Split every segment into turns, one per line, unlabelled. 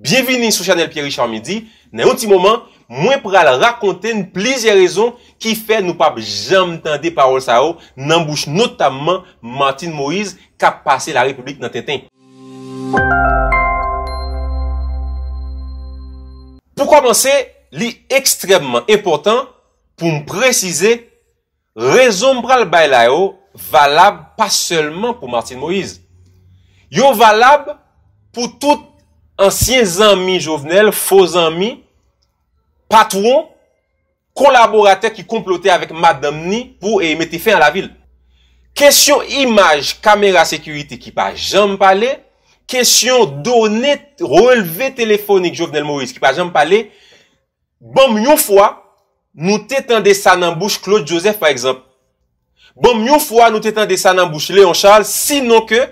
Bienveni sou chanel Pierre Richard Midi Nan yon ti moman, mwen pral rakonte n plizye rezon ki fe nou pab janm tan de parol sa yo nan bouch notamman Martin Moïse ka pase la republik nan ten ten Pou komanse, li ekstremman important pou m prezize rezon pral bay la yo valab pa selman pou Martin Moïse Yon valab pou tout ansyen zanmi jovenel, fos zanmi, patron, kolaborater ki komplote avèk madame ni, pou e mette fe an la vil. Kèsyon imaj, kamera sekurite ki pa janm pale, kèsyon donè, releve telefonik jovenel Maurice ki pa janm pale, bom yon fwa, nou tè tan desan an bouche Claude Joseph par ekzamp. Bom yon fwa, nou tè tan desan an bouche Léon Charles, sinon ke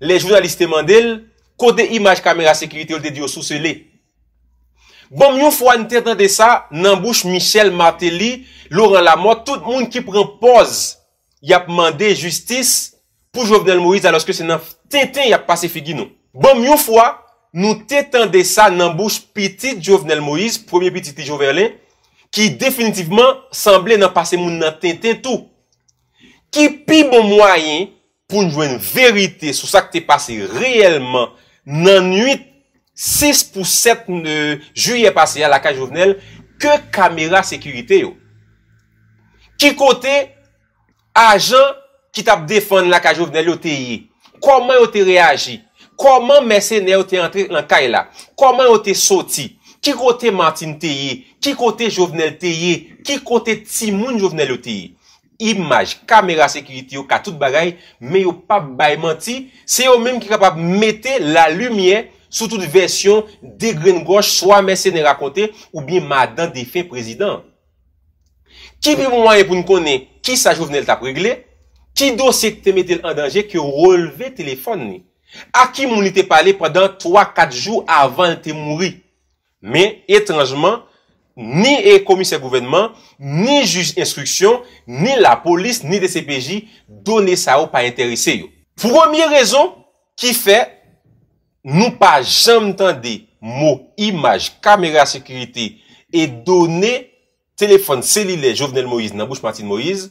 lè jounalistè mandèl, ko de imaj kamera sekiriti ou de diyo sou se le. Bon, yon fwa nou te tende sa nan bouch Michel Martelly, Laurent Lamotte, tout moun ki pren poz yap mande justice pou Jovenel Moïse aloske se nan tintin yap pase figi nou. Bon, yon fwa nou te tende sa nan bouch piti Jovenel Moïse, premier piti ti Joverlin, ki definitivman samble nan pase moun nan tintin tou. Ki pi bon mwayen pou nou jwen verite sou sa ki te pase reyelman nan 8, 6 pou 7 juye pasaya lakaj jovenel, ke kamera sekurite yo. Ki kote ajan ki tap defan lakaj jovenel yo te ye? Koman yo te reagi? Koman mese ne yo te antre lankay la? Koman yo te soti? Ki kote mantin te ye? Ki kote jovenel te ye? Ki kote timoun jovenel yo te ye? imaj, kamera sekiriti yo ka tout bagay, me yo pa baymanti, se yo menm ki kapap mette la lumye sou tout versyon de Grengoche, swa mersene rakonte, ou bin madan defen prezident. Ki pi moun wanyen pou nkone, ki sa jouvnel tap regle, ki dosye te mette l an danje, ki yo releve telefonne, a ki moun ite pale padan 3-4 jou avan ite mouri. Men, etranjman, ni e komisè gouvernement, ni juj instruksyon, ni la polis, ni de CPJ, donè sa yo pa enterese yo. Fou remye rezon ki fè nou pa jantande mo imaj, kamera, sekurite, e donè telefon selile Jovenel Moïse nan bouche Martin Moïse,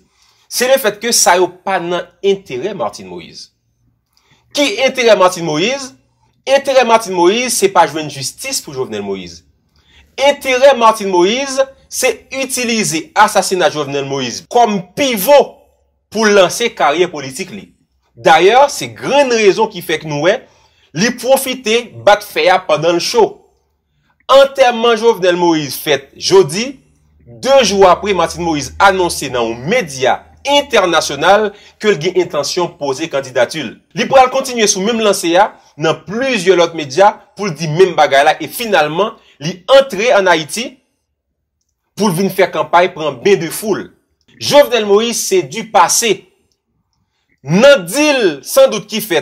se le fèt ke sa yo pa nan enterè Martin Moïse. Ki enterè Martin Moïse? Enterè Martin Moïse se pa jwen justice pou Jovenel Moïse. Eterè Martin Moïse se utilize Asasina Jovenel Moïse kom pivo pou lansè karyè politik li. D'ayèr, se grene rezon ki fèk nouè, li profite bat fèya pandan l'chou. Anterman Jovenel Moïse fèt jodi, de jou apri Martin Moïse anonsè nan ou media internasyonal ke l gen intansyon pose kandidatul. Li pou al kontinye sou mèm lansè ya nan plüzyol ot media pou l di mèm bagay la e finalman lansè. li antre an Haiti pou vin fè kampaye pran bè de foule. Jovenel Moïse sè du pase. Nan dil, san dout ki fè,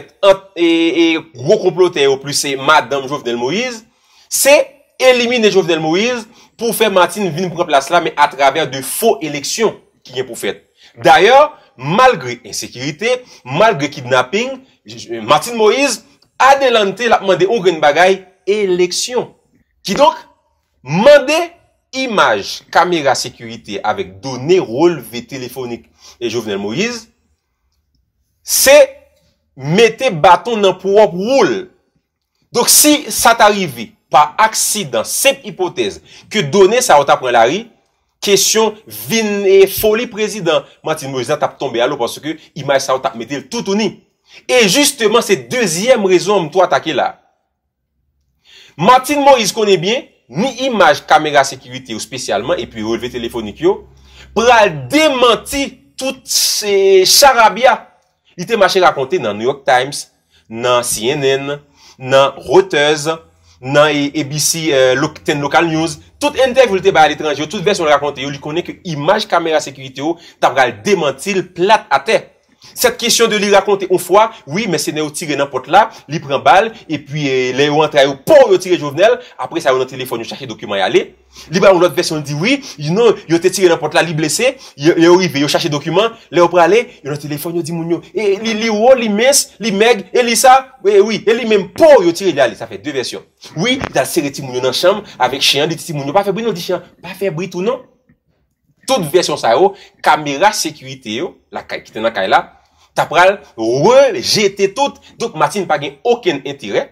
e wou komplote ou plus se Madame Jovenel Moïse, sè elimine Jovenel Moïse pou fè Martin vin pran plas la, men a trabèr de fò eleksyon ki gen pou fè. D'ayor, malgre insekiritè, malgre kidnapping, Martin Moïse adelante la mande ou gen bagay eleksyon. Ki donk mande imaj kamera sekurite avèk donè roule vè telefonik e Jovenel Moïse, se metè baton nan pouwop roule. Donk si sa t'arive pa aksidan sep hipotez ke donè sa wot apren lari, kesyon vinè e foli prezidant. Matin Moïse tap tombe alo panso ke imaj sa wot apmetè l toutouni. E justeman se dezyem rezon mtwa takè la. Martin Morris kone bien ni imaj kamera sekurite yo spesyalman e pi releve telefonik yo pral dementi tout se charabia. I te mache rakonte nan New York Times, nan CNN, nan Reuters, nan ABC 10 Local News. Tout entev yote bayan l'étrange yo, tout vers yon rakonte yo, li kone ke imaj kamera sekurite yo tap pral dementi l'plate a tey. Set kisyon de li rakonte ou fwa, oui, mese ne yo tire nampote la, li pren bal, epi le yo antra yo pou yo tire jovenel, apre sa yo nan telefon yo chache dokumen yale. Li ba yon lote versyon di, oui, yo non, te tire nampote la, li blese, yo yon chache dokumen, le yo prale, yo nan telefon yo di moun yo, e eh, li li wo, li mes, li meg, e li sa, e li men pou yo tire yale. Sa fe dwe versyon. Oui, dal sere ti moun yo nan chanm, avek chen, di ti moun yo pa febri nou di chen, pa febri tou nan. Tote versyon sa yo, oh, ta pral rejete tout, dok matin pa gen oken entire,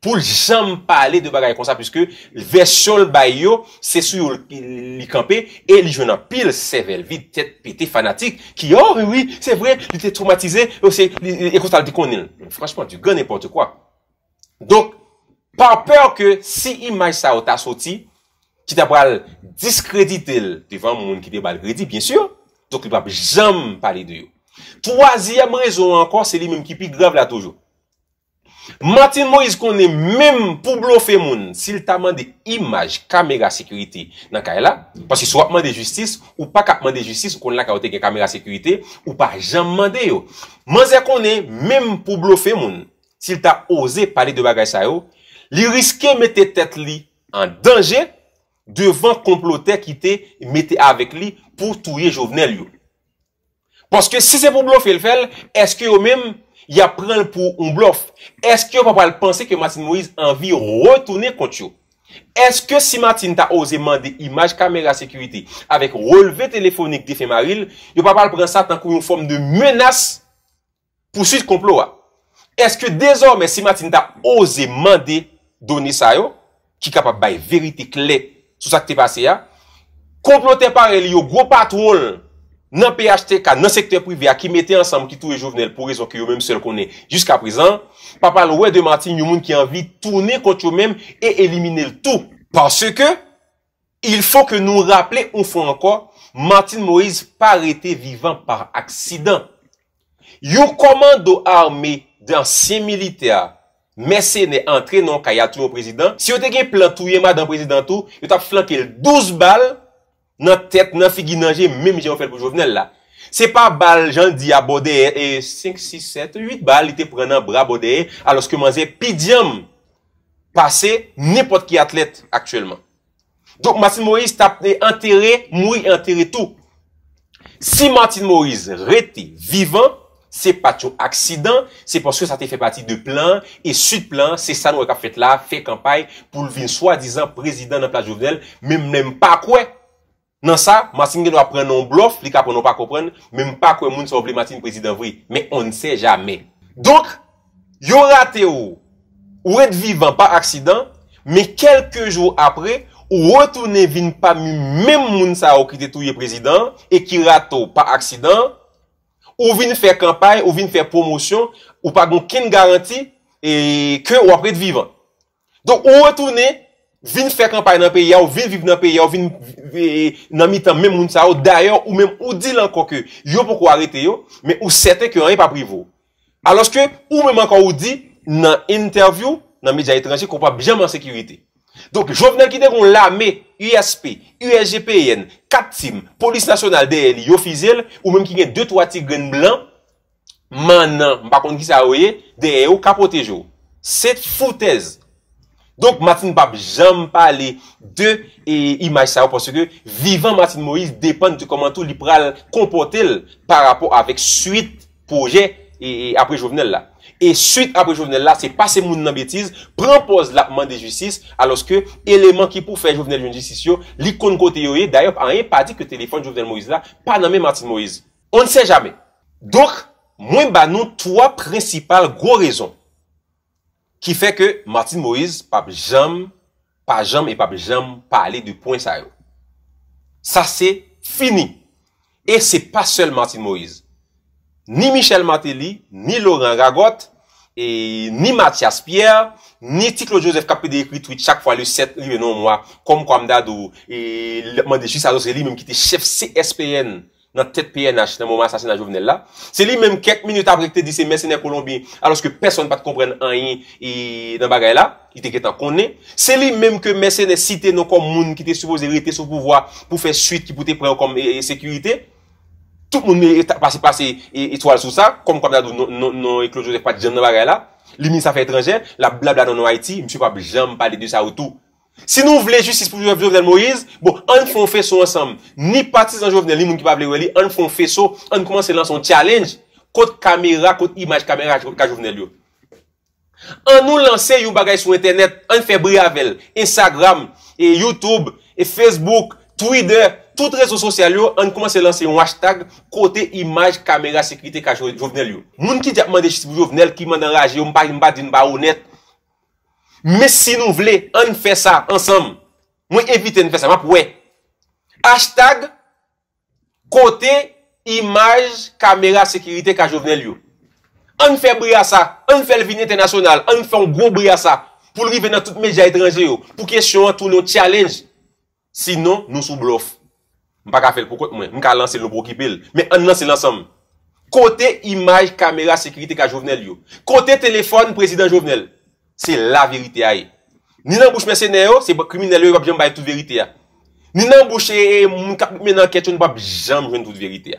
pou l'jam pale de bagay kon sa, pwiske l'vechol bay yo, se sou yo l'i kampe, e l'i jwena pil sevel, vide tet pete fanatik, ki yo, oh, woui, se vre, l'i te traumatize, oh, ekon tal di konil. Fransman, du gen epote kwa. Dok, par per ke si imaj sa o ta soti, ki ta pral diskredite l, te vwa moun ki de bal kredi, bien sur, dok l'i jem pale de yo. Troasyem rezon ankor, se li menm ki pi grav la toujou Martin Moise konen menm pou blofè moun Sil ta mande imaj kamera sekurite nan kay la Pas yi swap mande justis ou pa kap mande justis Konen la kaote gen kamera sekurite ou pa jan mande yo Man zè konen menm pou blofè moun Sil ta oze pali de bagay sa yo Li riske mette tet li an denje Devan komplote kite mette avek li Pou touye jovenel yo Poske si se pou blof el fel, eske yo menm ya prenl pou un blof? Eske yo pa pal pense ke Matin Moise anvi retoune kont yo? Eske si Matin ta oze mande imaj kamera sekwiti avek releve telefonik defi maril, yo pa pal pren sa tankou yon form de menas pou suit komplowa? Eske dezorme si Matin ta oze mande doni sa yo, ki kapap bay verite kle sou sa ki te pase ya, komplote pare li yo gwo patwoul nan PHTK, nan sektor privya ki mette ansam ki tou e jovenel pou rezon ki yo menm sel konen. Juska prezan, papal wè de Martin yon moun ki anvi tourne kont yo menm e elimine l tou. Parce ke, il fò ke nou rappele ou fò anko, Martin Moïse pa rete vivan par aksidan. Yon komando arme d'ansyen militea mèse ne antre non kaya tou yo prezident. Si yo teke plantou yema dan prezidentou, yo tap flanke l 12 bal, nan tèt, nan figi nan jè, mèm jè ou fèl pou jovenel la. Se pa bal jan diya bodè, e 5, 6, 7, 8 bal, itè pren nan bra bodè, alòs keman zè pidiam pase, nipot ki atlet aktyèlman. Donk Martine Moïse tapte enterè, moui enterè tout. Si Martine Moïse rete vivan, se pat yo aksidan, se poske sa te fè pati de plan, e sud plan, se san wè ka fèt la, fè kampay pou lvin soa dizan prezidant nan plaj jovenel, mèm mèm pa kwek. Nan sa, masin gen wap pren non blof, li kapon wap akopren, menm pa kwen moun sa oblematin prezident vri, men on se jamen. Donk, yo rate ou, ou et vivan pa aksidan, men kelke jou apre, ou wotounen vin pa menm moun sa wakite tou ye prezident, e ki rate ou pa aksidan, ou vin fè kampay, ou vin fè promosyon, ou pa gon ken garanti, e ke ou apre et vivan. Donk, ou wotounen, Vin fekampay nan peye yo, vin viv nan peye yo, vin nan mi tan men moun sa yo, dayo ou men ou di lan kwa ke yo pou kwa arete yo, men ou sete ki yo an e pa privou. Alos ke ou men an kwa ou di nan interview nan media etranji kwa pa bja man sekirite. Donk, jo vnen ki te kon la me USP, USGP yen, katim, polis nasyonal de yen yo fizel, ou men ki gen 2-3 tigren blan, man nan, mpa kondi ki sa yo ye, de yen yo kapote jo. Set fotez kwa... Donk Martin Bab jam pa li de e imaj sa yo pos se ke vivan Martin Moïse depan de koman tou li pral kompote par rapport avek suite proje apre Jovenel la. E suite apre Jovenel la se pase moun nan betiz prempose lakman de justice alos ke eleman ki pou fè Jovenel joun justice yo, li kon kote yo ye, dayop anye pati ke telefon Jovenel Moïse la pa nanme Martin Moïse. On se jame. Donk mwen ba nou 3 prinsipal gwo rezon. Ki fè ke Martin Moïse, pa jom, pa jom e pa jom pale du point sa yo. Sa se fini. E se pa sel Martin Moïse. Ni Michel Martelly, ni Laurent Gagotte, e ni Mathias Pierre, ni Titlo Joseph Kapideye Kuitwit, chak fwa li set, li menon mwa, kom kwa mdadou, e mande chwisa dosre li menm ki te chef CSPN. Nan tet PNH nan mouman sasina jovenel la. Se li menm kek minute apre ki te dise mersenè Colombi aloske peson pat kompren an yi nan bagay la. I te ketan konen. Se li menm ke mersenè site nan kom moun ki te suppose rete sou pouvoi pou fe suite ki pou te preon kom eh, sekurite. Tout moun moum pase pase etowal sou sa. Kom kom nan nou eklo josef pat jem nan bagay la. Li min sa fe etranjen. La blabla nan ou Haiti. Msyou pap jem pali de sa ou tou. Si nou vle justis pou Jovenel Moïse, bon, an foun fè sou ansam. Ni patis an Jovenel li, moun ki pa vle wè li, an foun fè sou, an koman se lan son challenge kote kamera, kote imaj kamera ka Jovenel yo. An nou lanse yon bagay sou internet, an febri avel, Instagram, e YouTube, e Facebook, Twitter, tout reso sosyal yo, an koman se lanse yon hashtag kote imaj kamera sekrite ka Jovenel yo. Moun ki di apman de jistis pou Jovenel ki man dan raje yon mba din ba ou net, Me si nou vle, an fè sa ansam. Mwen evite an fè sa, map wè. Hashtag, kote, imaj, kamera, sekirite ka jovenel yo. An fè bre a sa, an fè l'vinite nasyonal, an fè an gro bre a sa, pou l'rive nan tout media etranger yo, pou kesyon an tout nou challenge. Sinon, nou sou blof. Mwen pa ka fè l'prokot, mwen ka lanse l'nou brokipil, men an lanse l'ansam. Kote, imaj, kamera, sekirite ka jovenel yo. Kote, telefon, prezident jovenel yo. Se la verite a e. Ni nan bouch mwen se ne yo, se kriminele yo, yo wap janm baye tout verite a. Ni nan bouch men an ketyon, yo wap janm janm tout verite a.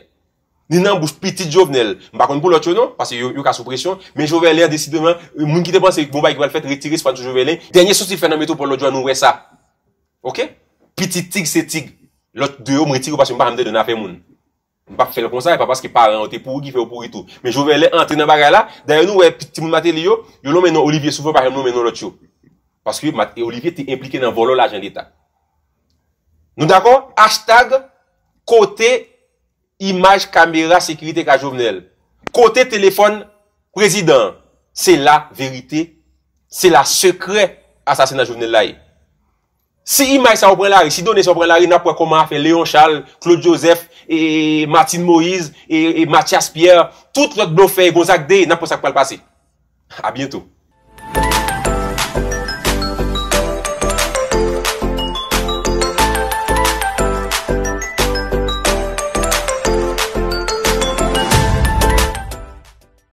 Ni nan bouch piti jovnel, bakon pou lotyon, pasi yo ka sou presyon, men jovele a desideman, moun ki depanse yon baye kval fèt, retiris fan tou jovele, denye sosi fenometro pou lotyon nou wè sa. Piti tig se tig, lotyon mwen retir ou pasi mwen baye hamde de nan fe moun. Mpap fè lè konsan, mpap pas ki paran, o te pou gifè ou pou itou. Men jouve lè antè nan bagay la, dayan nou wè, piti moun matè li yo, yo lò menon Olivier Soufou parèm nou menon lò tchou. Paske Olivier ti implike nan volon la jen l'état. Nou d'akon? Hashtag, kote, imaj, kamera, sekirite ka jovenel. Kote, telefon, prezident. Se la verite, se la sekre, asasè nan jovenel lai. Se imaj sa ou pren lari, se donè sa ou pren lari, nan pouè koman a fè Leon Charles, Claude Joseph, e Martin Moïse, e, e Matthias Pierre, tout lot blofè, gòzak de, na posak pal pase. A bientou.